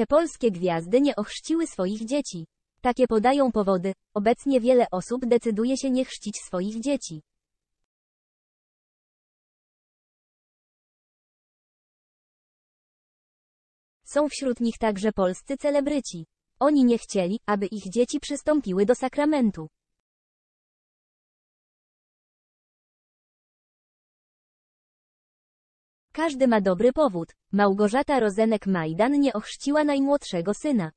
Te polskie gwiazdy nie ochrzciły swoich dzieci. Takie podają powody. Obecnie wiele osób decyduje się nie chrzcić swoich dzieci. Są wśród nich także polscy celebryci. Oni nie chcieli, aby ich dzieci przystąpiły do sakramentu. Każdy ma dobry powód. Małgorzata Rozenek-Majdan nie ochrzciła najmłodszego syna.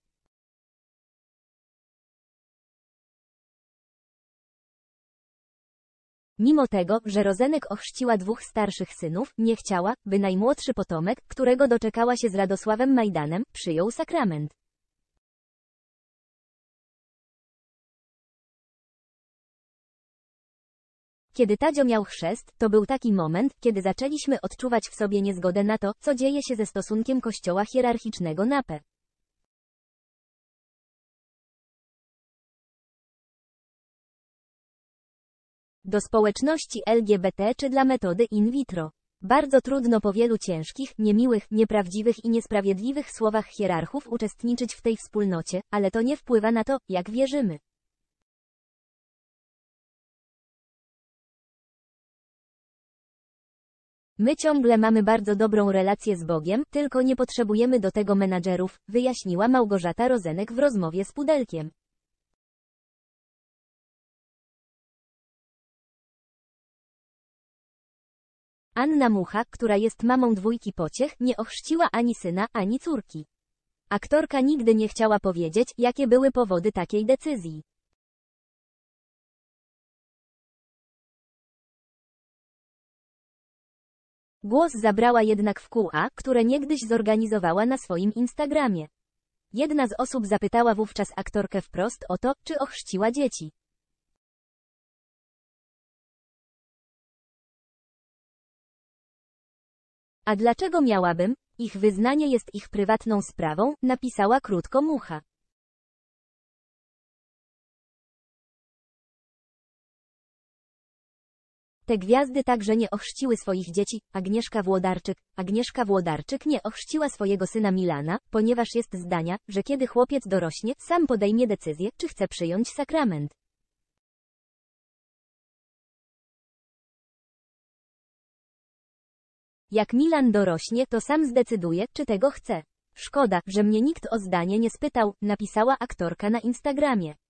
Mimo tego, że Rozenek ochrzciła dwóch starszych synów, nie chciała, by najmłodszy potomek, którego doczekała się z Radosławem Majdanem, przyjął sakrament. Kiedy Tadzio miał chrzest, to był taki moment, kiedy zaczęliśmy odczuwać w sobie niezgodę na to, co dzieje się ze stosunkiem kościoła hierarchicznego na P. do społeczności LGBT czy dla metody in vitro. Bardzo trudno po wielu ciężkich, niemiłych, nieprawdziwych i niesprawiedliwych słowach hierarchów uczestniczyć w tej wspólnocie, ale to nie wpływa na to, jak wierzymy. My ciągle mamy bardzo dobrą relację z Bogiem, tylko nie potrzebujemy do tego menadżerów, wyjaśniła Małgorzata Rozenek w rozmowie z Pudelkiem. Anna Mucha, która jest mamą dwójki pociech, nie ochrzciła ani syna, ani córki. Aktorka nigdy nie chciała powiedzieć, jakie były powody takiej decyzji. Głos zabrała jednak wkóła, które niegdyś zorganizowała na swoim Instagramie. Jedna z osób zapytała wówczas aktorkę wprost o to, czy ochrzciła dzieci. A dlaczego miałabym? Ich wyznanie jest ich prywatną sprawą, napisała krótko Mucha. Te gwiazdy także nie ochrzciły swoich dzieci, Agnieszka Włodarczyk. Agnieszka Włodarczyk nie ochrzciła swojego syna Milana, ponieważ jest zdania, że kiedy chłopiec dorośnie, sam podejmie decyzję, czy chce przyjąć sakrament. Jak Milan dorośnie, to sam zdecyduje, czy tego chce. Szkoda, że mnie nikt o zdanie nie spytał, napisała aktorka na Instagramie.